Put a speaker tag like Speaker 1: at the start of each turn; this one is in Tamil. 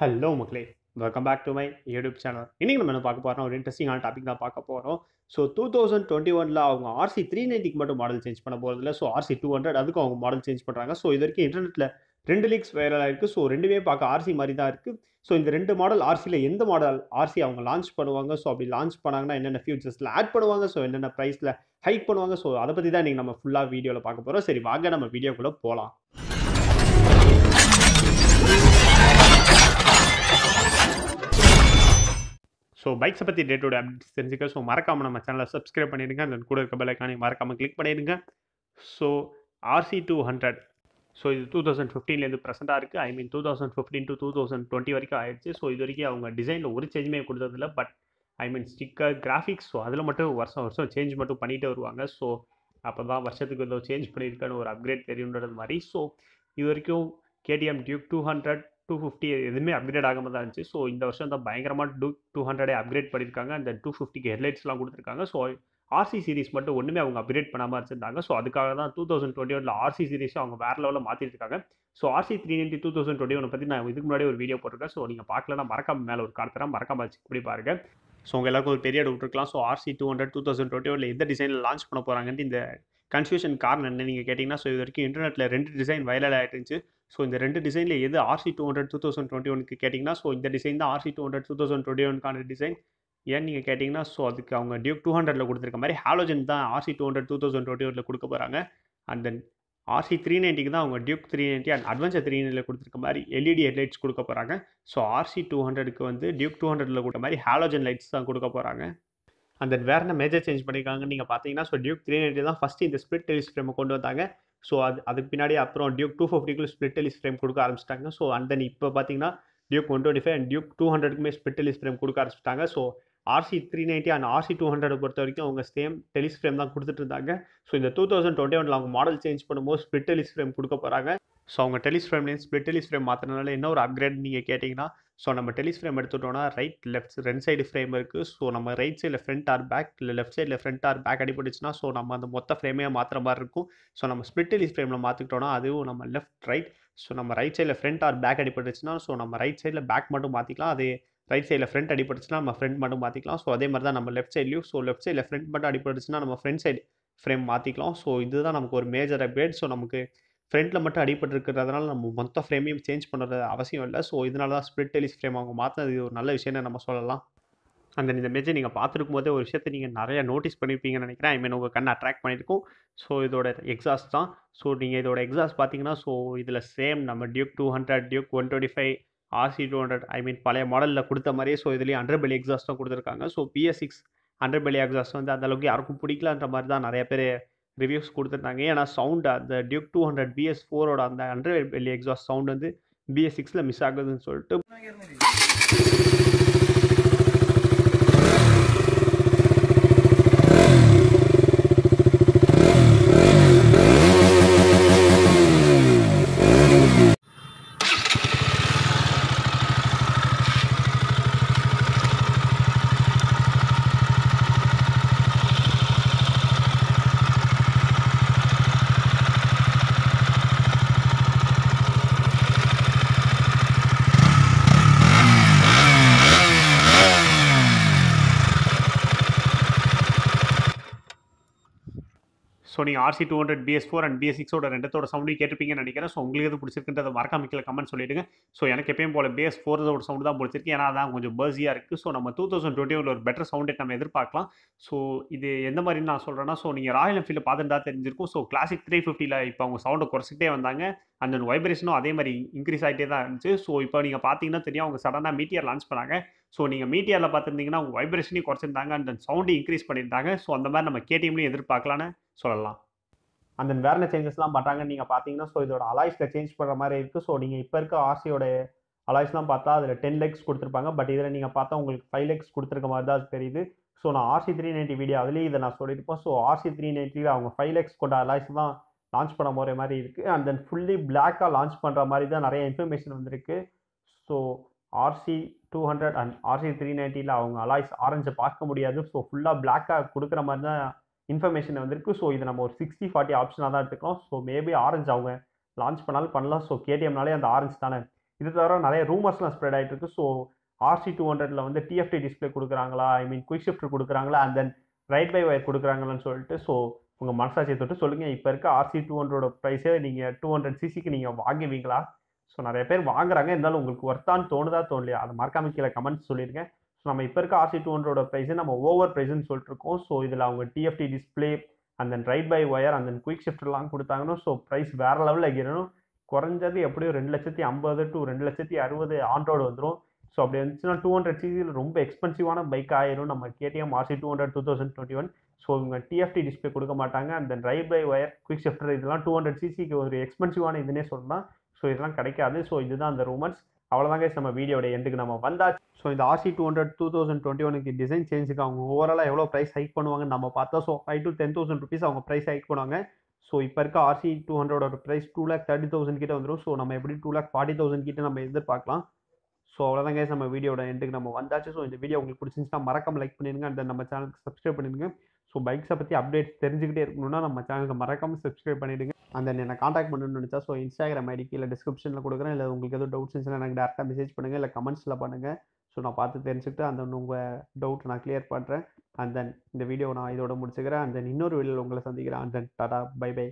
Speaker 1: ஹலோ மக்களே welcome back to my YouTube channel இன்றைக்கி நம்ம என்ன பார்க்க போகிறோம் ஒரு இன்ட்ரெஸ்டிங்கான டாபிக் தான் பார்க்க போகிறோம் ஸோ டூ தௌசண்ட் டுவெண்ட்டி ஒனில் அவங்க ஆர்சி த்ரீ நைன்ட்டிக்கு மட்டும் மாடல் சேஞ்ச் பண்ண போகிறதில்ல ஸோ ஆர்சி டூ ஹண்ட்ரட் அதுக்கும் அவங்க மாடல் சேஞ்ச் பண்ணுறாங்க ஸோ இது வரைக்கும் இன்டர்நெட்டில் ரெண்டு லீக்ஸ் வைரலாக இருக்குது ஸோ ரெண்டுமே பார்க்க ஆர்சி மாதிரி தான் இருக்குது ஸோ இந்த ரெண்டு மாடல் ஆர்சியில் எந்த மாடல் ஆர்சி அவங்க லான்ச் பண்ணுவாங்க ஸோ அப்படி லான்ச் பண்ணாங்கன்னா என்னென்ன ஃபியூச்சர்ஸில் ஆட் பண்ணுவாங்க ஸோ என்னென்ன ப்ரைஸில் ஹைக் பண்ணுவாங்க ஸோ அதை பற்றி தான் நீங்கள் நம்ம ஃபுல்லாக வீடியோவில் பார்க்க போகிறோம் சரி வாங்க நம்ம வீடியோக்குள்ளே போகலாம் ஸோ பைக்ஸை பற்றி டே டு டே அப்டேட்ஸ் தெரிஞ்சுக்க ஸோ மறக்காமல் நம்ம சேனலை சப்ஸ்கிரைப் பண்ணிடுங்க அதன் கூட இருக்க பெல்லைக்கானே மறக்காமல் கிளிக் பண்ணிடுங்க so RC two hundred so இது டூ தௌசண்ட் ஃபிஃப்டீன்லேருந்து ப்ரெசென்ட்டாக இருக்குது I mean two thousand fifteen to two thousand twenty வரைக்கும் ஆயிடுச்சு ஸோ இது வரைக்கும் அவங்க டிசைனில் ஒரு சேஞ்சுமே கொடுத்ததில்ல but I mean sticker graphics so அதில் மட்டும் வருஷம் வருஷம் சேஞ்ச் மட்டும் பண்ணிட்டு வருவாங்க ஸோ அப்போ தான் வருஷத்துக்கு ஏதோ சேஞ்ச் பண்ணியிருக்கேன்னு ஒரு அப்கிரேட் தெரியுன்றது மாதிரி ஸோ இது வரைக்கும் KTM Duke two hundred two fifty எதுவுமே அப்கிரேட் ஆகாமல் தான் இருந்துச்சு ஸோ இந்த வருஷம் தான் பயங்கரமாக டூ டூ ஹண்ட்ரடே அப்கிரேட் பண்ணியிருக்காங்க அந்த டூ ஃபிஃப்டிக்கு ஹெட்லைட்ஸ்லாம் கொடுத்துருக்காங்க ஸோ ஆர்சி சீரிஸ் மட்டும் ஒன்றுமே அவங்க அப்கிரேட் பண்ணாமல் இருந்திருந்தாங்க ஸோ அதுக்காக தான் டூ தௌசண்ட் டுவெண்ட்டி ஒனில் ஆர்சி சீரிஸும் அவங்க வேறு லெவலில் மாற்றிட்டு இருக்காங்க so RC three ninety two thousand twenty one பற்றி நான் இதுக்கு முன்னாடி ஒரு வீடியோ போட்டிருக்கேன் ஸோ நீங்கள் பார்க்கலாம் மறக்காம மேலே ஒரு கார்டு மறக்காமல் மறக்காம இப்படி பாருங்க ஸோ உங்கள் எல்லாருக்கும் ஒரு பெரிய டவுட் இருக்கலாம் so RC two hundred two thousand twenty ஒன்ல எந்த டிசைனில் லான்ச் பண்ண போகிறாங்கன்ட்டு இந்த கன்ஃபியூஷன் காரணம் என்ன நீங்கள் கேட்டிங்கன்னா ஸோ இது வரைக்கும் இன்டர்நெட்டில் ரெண்டு டிசைன் வைரல் ஆகிட்டு இருந்துச்சு ஸோ இந்த ரெண்டு டிசைனில் எது RC two hundred two thousand twenty ஒனுக்கு கேட்டிங்கன்னா ஸோ இந்த டிசைன் தான் RC two hundred two thousand twenty ஒன்க்கான டிசைன் ஏன் நீங்கள் கேட்டிங்கன்னா ஸோ அதுக்கு அவங்க டியூக் டூ ஹண்ட்ரட்ல கொடுத்துருக்க மாதிரி ஹாலோஜன் தான் RC two hundred two thousand twenty ஒனில் கொடுக்க போகிறாங்க அண்ட் தென் ஆர்சி த்ரீ நைன்ட்டிக்கு தான் அவங்க Duke three ninety and adventure three நைன்ல கொடுத்துருக்க மாதிரி எல்இடி ஹெட்லைட்ஸ் e கொடுக்க போகிறாங்க ஸோ ஆர்சி டூ ஹண்ட்ரடுக்கு வந்து டியூக் டூ ஹண்ட்ரட்ல கொடுக்க மாதிரி ஹாலோஜன் லைட்ஸ் தான் கொடுக்க போகிறாங்க அண்ட் தென் வேறு என்ன மேஜர் சேஞ்ச் பண்ணியிருக்காங்கன்னு நீங்கள் பார்த்தீங்கன்னா ஸோ டியூக் த்ரீ நைன்ட்டி தான் ஃபஸ்ட்டு இந்த ஸ்பிளிட் டெலிஸ் ஃப்ரேம் கொண்டு வந்தாங்க ஸோ அது அதுக்கு பின்னாடி அப்புறம் டியூக் டூ ஃபிஃப்டிக்குள்ள ஸ்பிளிட் டெலிஸ் ஃப்ரேம் கொடுக்க ஆரம்பிச்சிட்டாங்க ஸோ அண்ட் தென் இப்போ பார்த்தீங்கன்னா Duke one twenty five and Duke two ஹண்ட்ரட்க்குமே ஸ்பிளிட் டெலிஸ் ஃப்ரேம் கொடுக்க ஆரம்பிச்சிட்டாங்க so RC three ninety and RC two hundred பொறுத்த வரைக்கும் அவங்க சேம் டெலிஸ் ஃப்ரேம் தான் கொடுத்துட்டு இருந்தாங்க ஸோ இந்த டூ தௌசண்ட் டுவெண்ட்டி ஒன்ல அவங்க மாடல் சேஞ்ச் பண்ணும்போது ஸ்பிளிட் டெலிஸ் ஃப்ரேம் கொடுக்க போகிறாங்க ஸோ அவங்க டெலிஸ் ஃப்ரேம்லேயும் ஸ்பிளிட் டெலிஸ் ஃப்ரேம் மாற்றினால என்ன ஒரு அப்கிரேட் நீங்கள் கேட்டிங்கன்னா ஸோ நம்ம டெலிஸ் ஃப்ரேம் எடுத்துட்டோம்னா ரைட் லெஃப்ட் ரெண்டு சைடு ஃப்ரேம் இருக்குது ஸோ நம்ம ரைட் சைடில் ஃப்ரண்ட் ஆர் பேக் இல்லை லெஃப்ட் சைடில் ஃப்ரண்ட் ஆர் பேக் அடிபட்டுச்சுன்னா ஸோ நம்ம அந்த மொத்த ஃப்ரேமே மாற்றுற மாதிரி இருக்கும் ஸோ நம்ம ஸ்பிளிட் டெலிஸ் ஃப்ரேமில் மாற்றிக்கிட்டோன்னா அதுவும் நம்ம லெஃப்ட் ரைட் ஸோ நம்ம ரைட் சைடில் ஃப்ரண்ட் ஆர் பேக் அடிபட்டுச்சுன்னா ஸோ நம்ம ரைட் சைடில் பேக் மட்டும் மாற்றிக்கலாம் அது ரைட் சைடில் ஃப்ரண்ட் அடிபட்டுச்சுன்னா நம்ம ஃப்ரெண்ட் மட்டும் மாற்றிக்கலாம் ஸோ அதே மாதிரி தான் நம்ம லெஃப்ட் சைட்லையும் ஸோ லெஃப்ட் சைடில் ஃப்ரண்ட் மட்டும் அடிப்படிச்சுன்னா நம்ம ஃப்ரண்ட் சைடு ஃப்ரேம் மாற்றிக்கலாம் ஸோ இதுதான் நமக்கு ஒரு மேஜர் அப்டேட் ஸோ நமக்கு ஃப்ரண்ட்டில் மட்டும் அடிபட்டுருக்கிறதுனால நம்ம மொத்த ஃப்ரேமையும் சேஞ்ச் பண்ணுறது அவசியம் இல்லை ஸோ இதனால தான் ஸ்ப்ரிட் டெலிஸ் ஃப்ரேம் அவங்க மாற்றினது ஒரு நல்ல விஷயம்னு நம்ம சொல்லலாம் அந்த இந்த மேட்சை நீங்கள் பார்த்துருக்கும் போதே ஒரு விஷயத்தை நீங்கள் நிறையா நோட்டீஸ் பண்ணியிருப்பீங்கன்னு நினைக்கிறேன் ஐ மீன் உங்கள் கண்ணை அட்ராக்ட் பண்ணியிருக்கும் ஸோ இதோட எக்ஸாஸ்ட் தான் ஸோ நீங்கள் இதோட எக்ஸாஸ்ட் பார்த்தீங்கன்னா ஸோ இதில் சேம் நம்ம Duke two hundred Duke one twenty five RC two hundred I mean பழைய மாடலில் கொடுத்த மாதிரியே ஸோ இதுலேயும் ஹண்ட்ரட் பெலி தான் கொடுத்துருக்காங்க so BS six hundred belly exhaust வந்து அந்தளவுக்கு யாருக்கும் பிடிக்கலான்ற மாதிரி தான் நிறைய பேர் ரிவ்யூஸ் கொடுத்துருந்தாங்க ஏன்னா சவுண்டு அந்த டியூக் டூ ஹண்ட்ரட் பிஎஸ் ஃபோரோட அந்த ஹண்ட்ரட் எல்இ எக்ஸாஸ்ட் சவுண்ட் வந்து பிஎஸ் சிக்ஸில் மிஸ் ஆகுதுன்னு சொல்லிட்டு ஸோ நீங்கள் RC two hundred BS four and BS சிக்ஸோட ரெண்டத்தோட சவுண்டையும் கேட்டிருப்பீங்கன்னு நினைக்கிறேன் ஸோ உங்களுக்கு எது பிடிச்சிருக்குன்றத மறக்காம கீழே கமெண்ட் சொல்லிடுங்க ஸோ எனக்கு எப்பயும் போல பிஎஸ் ஃபோரோட சவுண்ட் தான் பிடிச்சிருக்கு ஏன்னா அதான் கொஞ்சம் பர்ஸியாக இருக்குது ஸோ நம்ம டூ தௌசண்ட் டுவெண்ட்டி ஒன் ஒரு பெட்டர் சவுண்டை நம்ம எதிர்பார்க்கலாம் ஸோ இது எந்த மாதிரி நான் சொல்கிறேன்னா ஸோ நீங்கள் ராயல் என்ஃபீல்டில் பார்த்துட்டு தெரிஞ்சிருக்கும் ஸோ கிளாசிக் த்ரீ ஃபிஃப்டியில் இப்போ அவங்க சவுண்டை குறைச்சிக்கிட்டே வந்தாங்க அந்த வைப்ரேஷனும் அதே மாதிரி இன்க்ரீஸ் ஆகிட்டே தான் இருந்துச்சு ஸோ இப்போ நீங்கள் பார்த்தீங்கன்னா தெரியும் அவங்க சடனாக மீட்டியர் லான்ச் பண்ணாங்க ஸோ நீங்கள் மீட்டியரில் பார்த்துருந்தீங்கன்னா உங்கள் வைப்ரேஷனையும் குறைச்சிருந்தாங்க அண்ட் தென் சவுண்டு இன்க்ரீஸ் பண்ணியிருந்தாங்க ஸோ அந்த மாதிரி நம்ம கேடிஎம்லையும் எதிர்பார்க்கலான்னு சொல்லலாம் அந்த வேற என்ன சேஞ்சஸ்லாம் பண்ணுறாங்க நீங்கள் பார்த்தீங்கன்னா ஸோ இதோட அலாய்ஸில் சேஞ்ச் பண்ணுற மாதிரி இருக்குது ஸோ நீங்கள் இப்போ இருக்க ஆர்சியோட அலாய்ஸ்லாம் பார்த்தா அதில் டென் லெக்ஸ் கொடுத்துருப்பாங்க பட் இதில் நீங்கள் பார்த்தா உங்களுக்கு ஃபைவ் லெக்ஸ் கொடுத்துருக்க மாதிரி தான் தெரியுது ஸோ நான் ஆர்சி த்ரீ நைன்ட்டி வீடியோ அதுலேயும் இதை நான் சொல்லியிருப்பேன் ஸோ ஆர்சி த்ரீ நைன்ட்டியில் அவங்க ஃபைவ் லேக்ஸ் கொண்ட அலாய்ஸ் தான் லான்ச் பண்ண போகிற மாதிரி இருக்குது அண்ட் தென் ஃபுல்லி பிளாக்காக லான்ச் பண்ணுற மாதிரி தான் நிறைய இன்ஃபர்மேஷன் வந்திருக்கு so RC two hundred and RC three நைன்ட்டியில் அவங்க அலாய்ஸ் ஆரஞ்சை பார்க்க முடியாது ஸோ ஃபுல்லாக பிளாக்காக கொடுக்குற மாதிரி தான் இன்ஃபர்மேஷன் வந்திருக்கு ஸோ இது நம்ம ஒரு சிக்ஸ்டி ஃபார்ட்டி ஆப்ஷனாக தான் எடுத்துக்கலாம் ஸோ மேபி ஆரஞ்சு அவங்க லான்ச் பண்ணாலும் பண்ணலாம் ஸோ கேடிஎம்னாலே அந்த ஆரஞ்சு தானே இது தவிர நிறைய ரூமர்ஸ்லாம் ஸ்ப்ரெட் ஆகிட்டு இருக்கு ஸோ ஆர்சி டூ ஹண்ட்ரட்ல வந்து டிஎஃப்டி டிஸ்பிளே கொடுக்குறாங்களா ஐ மீன் குயிக் ஷிஃப்ட் கொடுக்குறாங்களா and then ride by wire கொடுக்குறாங்களான்னு சொல்லிட்டு ஸோ உங்கள் மனசாட்சியை தொட்டு சொல்லுங்கள் இப்போ இருக்க ஆர்சி டூ ஹண்ட்ரடோட ப்ரைஸே நீங்கள் டூ ஹண்ட்ரட் சிசிக்கு நீங்கள் வாங்குவீங்களா ஸோ நிறைய பேர் வாங்குறாங்க இருந்தாலும் உங்களுக்கு ஒர்த்தான்னு தோணுதா தோணலையா அதை மறக்காம கீழே கமெண்ட்ஸ் சொல்லியிருக்கேன் ஸோ நம்ம இப்போ இருக்க ஆசி டூ ஹண்ட்ரோட ப்ரைஸை நம்ம ஓவர் ப்ரைஸ்னு சொல்லிட்டு இருக்கோம் ஸோ இதில் அவங்க டிஎஃப்டி டிஸ்பிளே அந்த ரைட் பை ஒயர் அந்த குயிக் ஷிஃப்ட்லாம் கொடுத்தாங்கன்னா ஸோ ப்ரைஸ் வேறு லெவலில் ஏறணும் குறைஞ்சது எப்படியும் ரெண்டு லட்சத்தி ஐம்பது டு ரெண்டு லட்சத்தி அறுபது ஆண்ட்ராய்டு வந்துடும் ஸோ அப்படி இருந்துச்சுன்னா டூ ஹண்ட்ரட் சிசியில் ரொம்ப எக்ஸ்பென்சிவான பைக் ஆயிரும் நம்ம KTM RC two hundred two thousand twenty one so இவங்க டிஎஃப்டி டிஸ்பிளே கொடுக்க மாட்டாங்க அந்த ride by wire quick shifter இதெல்லாம் டூ ஹண்ட்ரட் சிசிக்கு ஒரு எக்ஸ்பென்சிவான இதுனே சொல்லலாம் ஸோ இதெல்லாம் கிடைக்காது ஸோ இதுதான் அந்த ரூமர்ஸ் அவ்வளோதாங்க நம்ம வீடியோடைய எண்டுக்கு நம்ம வந்தாச்சு ஸோ இந்த RC two hundred two thousand twenty ஒனுக்கு டிசைன் சேஞ்சுக்கு அவங்க ஓவராலாக எவ்வளோ ப்ரைஸ் ஹைக் பண்ணுவாங்கன்னு நம்ம பார்த்தா so five to ten thousand rupees அவங்க ப்ரைஸ் ஹைக் பண்ணுவாங்க ஸோ இப்போ இருக்க ஆர்சி டூ ஹண்ட்ரடோட price two lakh thirty thousand கிட்ட வந்துடும் ஸோ நம்ம எப்படி டூ லேக் ஃபார்ட்டி தௌசண்ட் கிட்ட நம்ம எதிர்பார்க்கலாம் ஸோ அவ்வளோதான் கேஸ் நம்ம வீடியோட எண்டுக்கு நம்ம வந்தாச்சு ஸோ இந்த வீடியோ உங்களுக்கு பிடிச்சிருந்துச்சுன்னா மறக்காம லைக் பண்ணிடுங்க அண்ட் நம்ம சேனலுக்கு சப்ஸ்கிரைப் பண்ணிடுங்க ஸோ பைக்ஸை பற்றி அப்டேட்ஸ் தெரிஞ்சுக்கிட்டே இருக்கணும்னா நம்ம சேனலுக்கு மறக்காமல் சப்ஸ்கிரைப் பண்ணிவிடுங்க அந்த என்னை காண்டாக்ட் பண்ணணும்னு நினச்சா ஸோ இன்ஸ்டாகிராம் ஐடிக்கு இல்லை டிஸ்கிரிப்ஷனில் கொடுக்குறேன் இல்லை உங்களுக்கு எதுவும் டவுட்ஸ் இருந்துச்சுன்னா எனக்கு டேரெக்டாக மெசேஜ் பண்ணுங்கள் இல்லை கமெண்ட்ஸில் பண்ணுங்கள் ஸோ நான் பார்த்து தெரிஞ்சுக்கிட்டு அந்த உங்கள் டவுட் நான் கிளியர் பண்ணுறேன் அண்ட் தென் இந்த வீடியோ நான் இதோட முடிச்சுக்கிறேன் அண்ட் தென் இன்னொரு வீடியோவில் உங்களை சந்திக்கிறேன் and then tata bye by